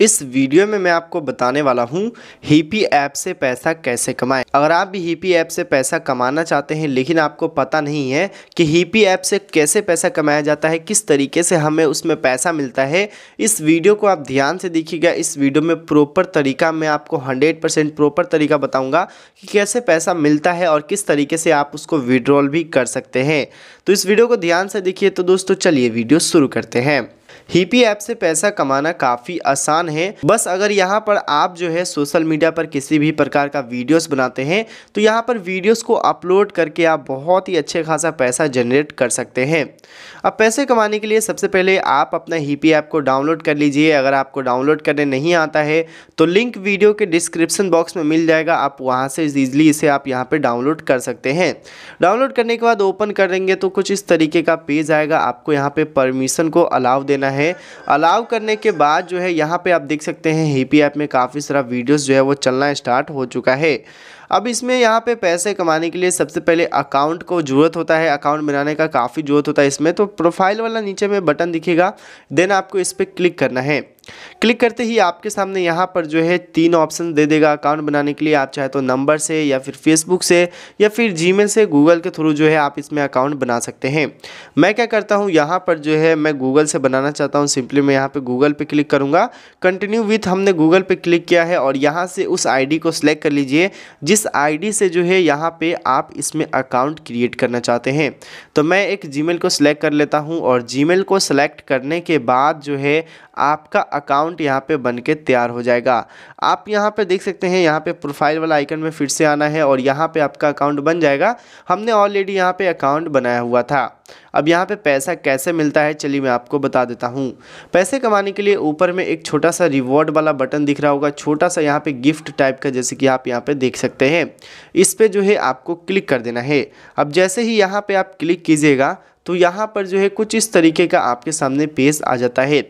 इस वीडियो में मैं आपको बताने वाला हूँ हीपी ऐप से पैसा कैसे कमाएं अगर आप भी हीपी ऐप से पैसा कमाना चाहते हैं लेकिन आपको पता नहीं है कि हीपी ऐप से कैसे पैसा कमाया जाता है किस तरीके से हमें उसमें पैसा मिलता है इस वीडियो को आप ध्यान से देखिएगा इस वीडियो में प्रॉपर तरीका मैं आपको हंड्रेड परसेंट प्रॉपर तरीका बताऊँगा कि कैसे पैसा मिलता है और किस तरीके से आप उसको विड्रॉल भी कर सकते हैं तो इस वीडियो को ध्यान से देखिए तो दोस्तों चलिए वीडियो शुरू करते हैं हीपी ऐप से पैसा कमाना काफ़ी आसान है बस अगर यहाँ पर आप जो है सोशल मीडिया पर किसी भी प्रकार का वीडियोस बनाते हैं तो यहाँ पर वीडियोस को अपलोड करके आप बहुत ही अच्छे खासा पैसा जनरेट कर सकते हैं अब पैसे कमाने के लिए सबसे पहले आप अपना हीपी ऐप को डाउनलोड कर लीजिए अगर आपको डाउनलोड करने नहीं आता है तो लिंक वीडियो के डिस्क्रिप्सन बॉक्स में मिल जाएगा आप वहाँ से ईजिली इसे आप यहाँ पर डाउनलोड कर सकते हैं डाउनलोड करने के बाद ओपन करेंगे तो कुछ इस तरीके का पेज आएगा आपको यहाँ पर परमिशन को अलाव देना करना है अलाउ करने के बाद जो है यहाँ पे आप देख सकते हैं हीपी ऐप में काफ़ी सारा वीडियोस जो है वो चलना स्टार्ट हो चुका है अब इसमें यहाँ पे पैसे कमाने के लिए सबसे पहले अकाउंट को ज़रूरत होता है अकाउंट बनाने का काफ़ी ज़रूरत होता है इसमें तो प्रोफाइल वाला नीचे में बटन दिखेगा देन आपको इस पर क्लिक करना है क्लिक करते ही आपके सामने यहाँ पर जो है तीन ऑप्शन दे देगा अकाउंट बनाने के लिए आप चाहे तो नंबर से या फिर फेसबुक से या फिर जी से गूगल के थ्रू जो है आप इसमें अकाउंट बना सकते हैं मैं क्या करता हूँ यहाँ पर जो है मैं गूगल से बनाना चाहता हूँ सिंपली मैं यहाँ पर गूगल पर क्लिक करूँगा कंटिन्यू विथ हमने गूगल पर क्लिक किया है और यहाँ से उस आई को सिलेक्ट कर लीजिए जिस इस आईडी से जो है यहाँ पे आप इसमें अकाउंट क्रिएट करना चाहते हैं तो मैं एक जीमेल को सिलेक्ट कर लेता हूँ और जीमेल को सिलेक्ट करने के बाद जो है आपका अकाउंट यहाँ पे बन के तैयार हो जाएगा आप यहाँ पे देख सकते हैं यहाँ पे प्रोफाइल वाला आइकन में फिर से आना है और यहाँ पे आपका अकाउंट बन जाएगा हमने ऑलरेडी यहाँ पे अकाउंट बनाया हुआ था अब यहाँ पे पैसा कैसे मिलता है चलिए मैं आपको बता देता हूँ पैसे कमाने के लिए ऊपर में एक छोटा सा रिवॉर्ड वाला बटन दिख रहा होगा छोटा सा यहाँ पे गिफ्ट टाइप का जैसे कि आप यहाँ पे देख सकते हैं इस पर जो है आपको क्लिक कर देना है अब जैसे ही यहाँ पे आप क्लिक कीजिएगा तो यहाँ पर जो है कुछ इस तरीके का आपके सामने पेज आ जाता है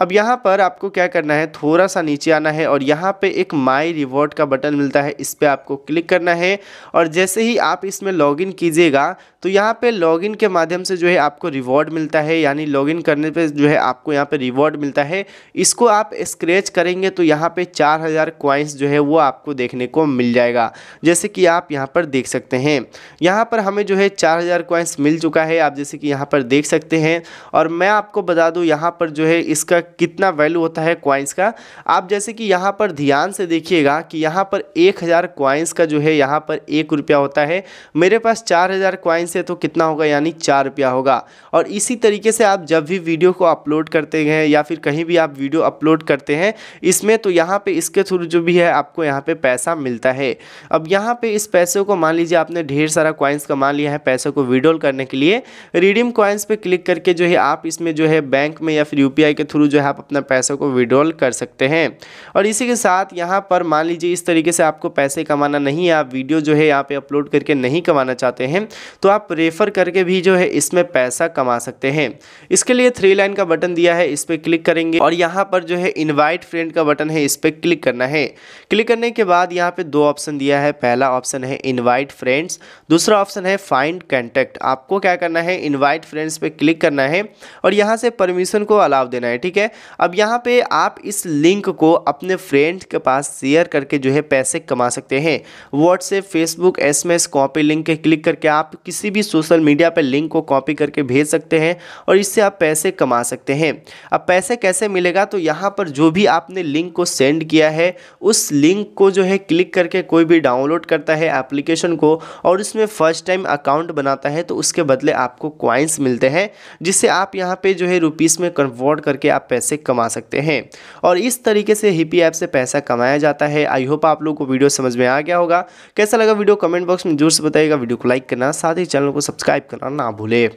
अब यहाँ पर आपको क्या करना है थोड़ा सा नीचे आना है और यहाँ पे एक माई रिवॉर्ड का बटन मिलता है इस पर आपको क्लिक करना है और जैसे ही आप इसमें लॉगिन कीजिएगा तो यहाँ पे लॉगिन के माध्यम से जो है आपको रिवॉर्ड मिलता है यानी लॉगिन करने पे जो है आपको यहाँ पे रिवॉर्ड मिलता है इसको आप स्क्रैच करेंगे तो यहाँ पर चार हज़ार क्वाइंस जो है वो आपको देखने को मिल जाएगा जैसे कि आप यहाँ पर देख सकते हैं यहाँ पर हमें जो है चार हज़ार क्वाइंस मिल चुका है आप जैसे कि यहाँ पर देख सकते हैं और मैं आपको बता दूँ यहाँ पर जो है इसका का कितना वैल्यू होता है क्वाइंस का आप जैसे कि यहाँ पर ध्यान से देखिएगा कि यहाँ पर एक हज़ार क्वाइंस का जो है यहाँ पर एक रुपया होता है मेरे पास चार हज़ार क्वाइंस है तो कितना होगा यानी चार रुपया होगा और इसी तरीके से आप जब भी वीडियो को अपलोड करते हैं या फिर कहीं भी आप वीडियो अपलोड करते हैं इसमें तो यहाँ पर इसके थ्रू जो भी है आपको यहाँ पर पैसा मिलता है अब यहाँ पर इस पैसे को मान लीजिए आपने ढेर सारा क्वाइंस कमा लिया है पैसे को विड्रॉल करने के लिए रिडीम क्वाइंस पर क्लिक करके जो है आप इसमें जो है बैंक में या फिर यू के थ्रू जो है आप अपना पैसों को विड्रॉल कर सकते हैं और इसी के साथ यहाँ पर मान लीजिए इस तरीके से आपको पैसे कमाना नहीं है आप वीडियो जो है यहाँ पर अपलोड करके नहीं कमाना चाहते हैं तो आप रेफ़र करके भी जो है इसमें पैसा कमा सकते हैं इसके लिए थ्री लाइन का बटन दिया है इस पर क्लिक करेंगे और यहाँ पर जो है इन्वाइट फ्रेंड का बटन है इस पर क्लिक करना है क्लिक करने के बाद यहाँ पे दो ऑप्शन दिया है पहला ऑप्शन है इन्वाइट फ्रेंड्स दूसरा ऑप्शन है फाइंड कंटेक्ट आपको क्या करना है इन्वाइट फ्रेंड्स पे क्लिक करना है और यहाँ से परमिशन को अलाव देना है ठीक है है अब यहाँ पे आप इस लिंक को अपने फ्रेंड के पास शेयर करके जो है पैसे कमा सकते हैं WhatsApp Facebook S M copy link के क्लिक करके आप किसी भी सोशल मीडिया पर लिंक को कॉपी करके भेज सकते हैं और इससे आप पैसे कमा सकते हैं अब पैसे कैसे मिलेगा तो यहाँ पर जो भी आपने लिंक को सेंड किया है उस लिंक को जो है क्लिक करके कोई भी डाउनलोड करता है एप्लीकेशन को और उसमें फर्स्ट टाइम अकाउंट बनाता है तो उसके बदले आपको क्वाइंस मिलते हैं जिससे आप यहाँ पे जो है रुपीज़ में कन्वर्ट करके आप पैसे कमा सकते हैं और इस तरीके से हिपी ऐप से पैसा कमाया जाता है आई होप आप लोग को वीडियो समझ में आ गया होगा कैसा लगा वीडियो कमेंट बॉक्स में जोर से बताइएगा वीडियो को लाइक करना साथ ही चैनल को सब्सक्राइब करना ना भूले